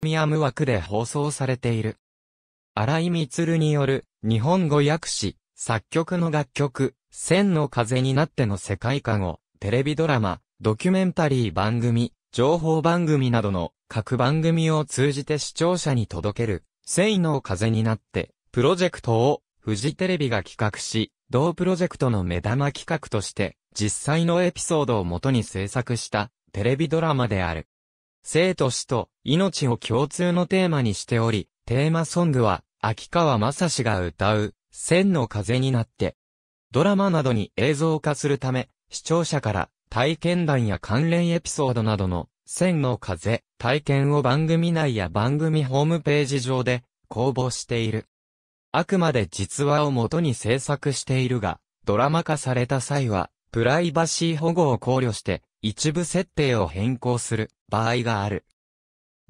ミアム枠で放送されている。荒井光による、日本語訳詞、作曲の楽曲、千の風になっての世界観を、テレビドラマ、ドキュメンタリー番組、情報番組などの各番組を通じて視聴者に届ける、千の風になって、プロジェクトを、フジテレビが企画し、同プロジェクトの目玉企画として、実際のエピソードをもとに制作した、テレビドラマである。生と死と命を共通のテーマにしており、テーマソングは、秋川正史が歌う、千の風になって、ドラマなどに映像化するため、視聴者から体験談や関連エピソードなどの、千の風、体験を番組内や番組ホームページ上で公募している。あくまで実話をもとに制作しているが、ドラマ化された際は、プライバシー保護を考慮して、一部設定を変更する。場合がある。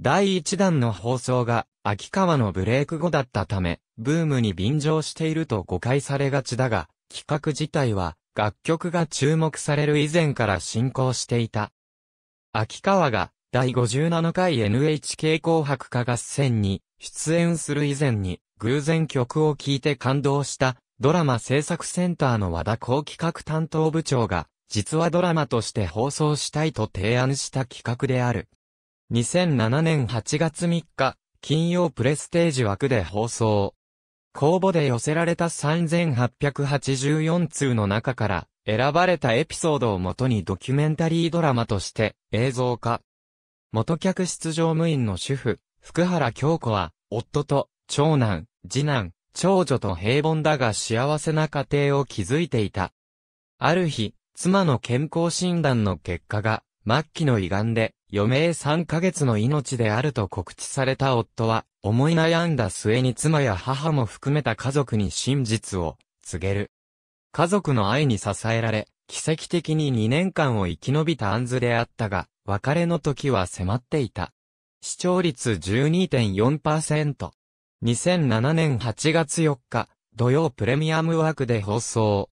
第1弾の放送が、秋川のブレイク後だったため、ブームに便乗していると誤解されがちだが、企画自体は、楽曲が注目される以前から進行していた。秋川が、第57回 NHK 紅白歌合戦に、出演する以前に、偶然曲を聴いて感動した、ドラマ制作センターの和田光企画担当部長が、実はドラマとして放送したいと提案した企画である。2007年8月3日、金曜プレステージ枠で放送。公募で寄せられた3884通の中から選ばれたエピソードをもとにドキュメンタリードラマとして映像化。元客室乗務員の主婦、福原京子は、夫と、長男、次男、長女と平凡だが幸せな家庭を築いていた。ある日、妻の健康診断の結果が、末期の胃がんで、余命3ヶ月の命であると告知された夫は、思い悩んだ末に妻や母も含めた家族に真実を告げる。家族の愛に支えられ、奇跡的に2年間を生き延びたアンズであったが、別れの時は迫っていた。視聴率12.4%。2007年8月4日、土曜プレミアム枠で放送。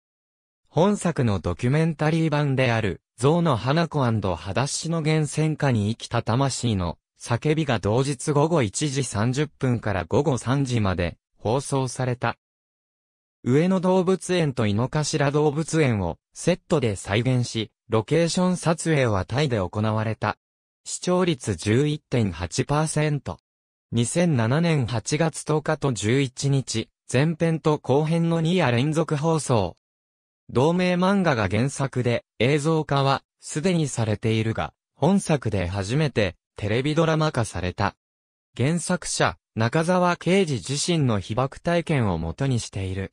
本作のドキュメンタリー版である、象の花子裸足の源泉下に生きた魂の叫びが同日午後1時30分から午後3時まで放送された。上野動物園と井の頭動物園をセットで再現し、ロケーション撮影はタイで行われた。視聴率11.8%。2007年8月10日と11日、前編と後編の2夜連続放送。同名漫画が原作で、映像化は、すでにされているが、本作で初めて、テレビドラマ化された。原作者、中沢啓治自身の被爆体験をもとにしている。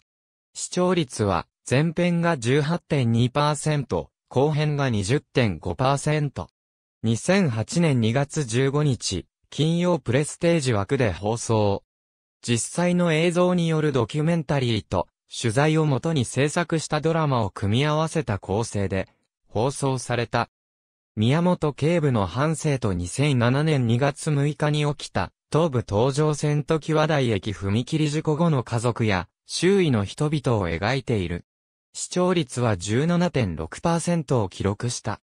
視聴率は、前編が18.2%、後編が20.5%。2008年2月15日、金曜プレステージ枠で放送。実際の映像によるドキュメンタリーと取材をもとに制作したドラマを組み合わせた構成で放送された。宮本警部の反省と2007年2月6日に起きた東武東上線と際台駅踏切事故後の家族や周囲の人々を描いている。視聴率は17.6%を記録した。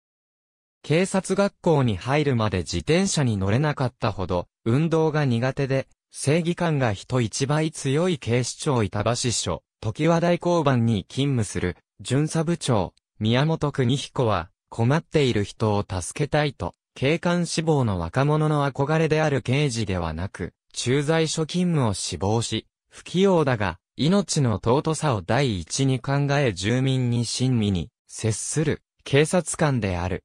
警察学校に入るまで自転車に乗れなかったほど運動が苦手で正義感が人一倍強い警視庁板橋署時和大交番に勤務する、巡査部長、宮本邦彦は、困っている人を助けたいと、警官志望の若者の憧れである刑事ではなく、駐在所勤務を志望し、不器用だが、命の尊さを第一に考え住民に親身に、接する、警察官である。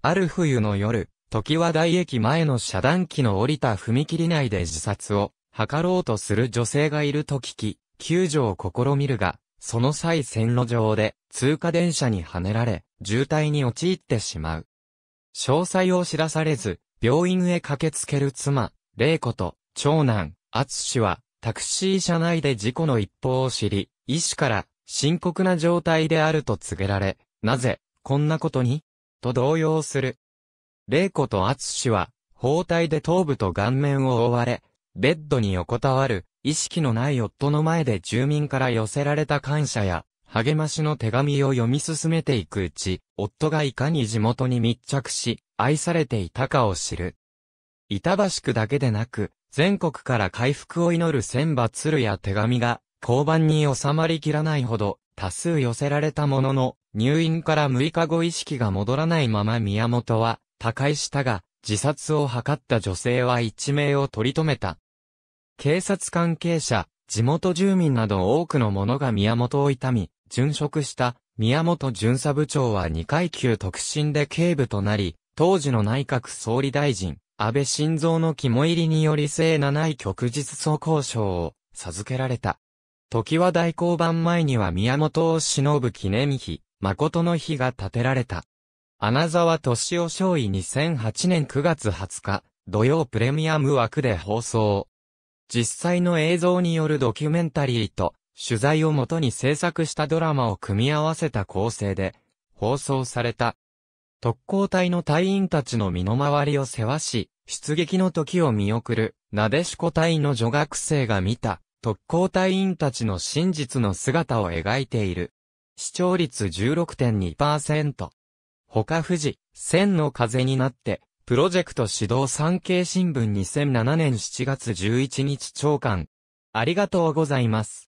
ある冬の夜、時和大駅前の遮断機の降りた踏切内で自殺を図ろうとする女性がいると聞き、救助を試みるが、その際線路上で通過電車にはねられ、渋滞に陥ってしまう。詳細を知らされず、病院へ駆けつける妻、玲子と長男、厚氏は、タクシー車内で事故の一報を知り、医師から深刻な状態であると告げられ、なぜ、こんなことにと動揺する。玲子と厚氏は、包帯で頭部と顔面を覆われ、ベッドに横たわる意識のない夫の前で住民から寄せられた感謝や、励ましの手紙を読み進めていくうち、夫がいかに地元に密着し、愛されていたかを知る。板橋区だけでなく、全国から回復を祈る千羽鶴や手紙が、交番に収まりきらないほど、多数寄せられたものの、入院から6日後意識が戻らないまま宮本は、他界したが、自殺を図った女性は一命を取り留めた。警察関係者、地元住民など多くの者が宮本を悼み、殉職した宮本巡査部長は2階級特進で警部となり、当時の内閣総理大臣、安倍晋三の肝入りにより聖なない実日総交渉を授けられた。時は大交番前には宮本を忍ぶ記念碑、誠の碑が建てられた。穴沢敏夫少尉2008年9月20日、土曜プレミアム枠で放送。実際の映像によるドキュメンタリーと、取材をもとに制作したドラマを組み合わせた構成で、放送された。特攻隊の隊員たちの身の回りを世話し、出撃の時を見送る、なでしこ隊の女学生が見た、特攻隊員たちの真実の姿を描いている。視聴率16.2%。他富士、千の風になって、プロジェクト指導産経新聞2007年7月11日長官。ありがとうございます。